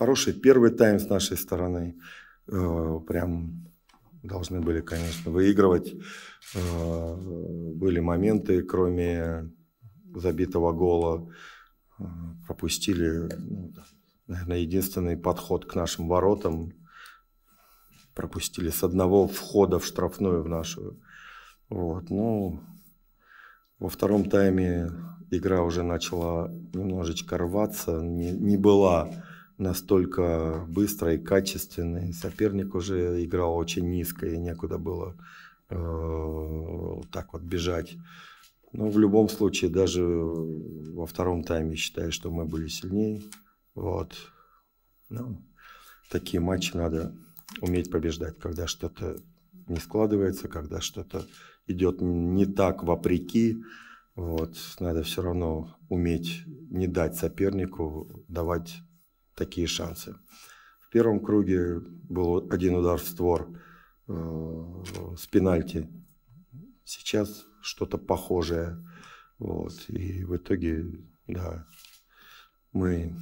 Хороший первый тайм с нашей стороны. Э, прям должны были, конечно, выигрывать. Э, были моменты, кроме забитого гола, э, пропустили, ну, наверное, единственный подход к нашим воротам. Пропустили с одного входа в штрафную в нашу. Вот, ну, во втором тайме игра уже начала немножечко рваться, не, не была настолько быстрый и качественно. Соперник уже играл очень низко, и некуда было э, так вот бежать. Но ну, в любом случае, даже во втором тайме считаю, что мы были сильнее. Вот. Ну, такие матчи надо уметь побеждать, когда что-то не складывается, когда что-то идет не так вопреки. Вот. Надо все равно уметь не дать сопернику давать такие шансы. В первом круге был один удар в створ э, с пенальти. Сейчас что-то похожее. Вот. И в итоге, да, мы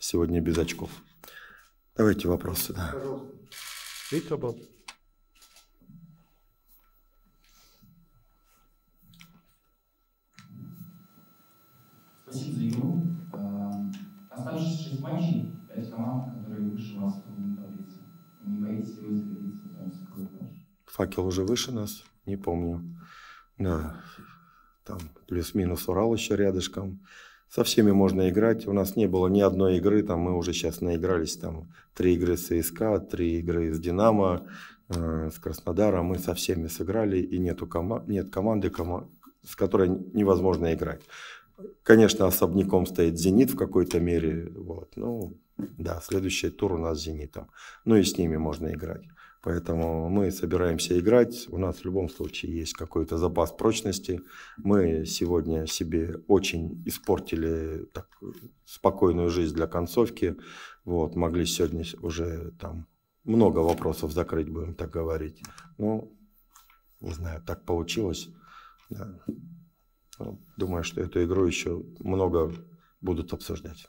сегодня без очков. Давайте вопросы. Да. Пожалуйста. же пять команд, которые выше вас в таблице. Не боитесь ли вы заявиться, потому что Факел уже выше нас, не помню. Да, там плюс-минус Урал еще рядышком. Со всеми можно играть. У нас не было ни одной игры, там мы уже сейчас наигрались, там три игры с ЦСКА, три игры с Динамо, э, с Краснодаром. Мы со всеми сыграли, и нету кома- нет команды, кома- с которой невозможно играть. Конечно, особняком стоит «Зенит» в какой-то мере. Вот, ну, да, следующий тур у нас с «Зенитом». Ну и с ними можно играть. Поэтому мы собираемся играть. У нас в любом случае есть какой-то запас прочности. Мы сегодня себе очень испортили так, спокойную жизнь для концовки. Вот, могли сегодня уже там много вопросов закрыть, будем так говорить. Ну, не знаю, так получилось. Да. Думаю, что эту игру еще много будут обсуждать.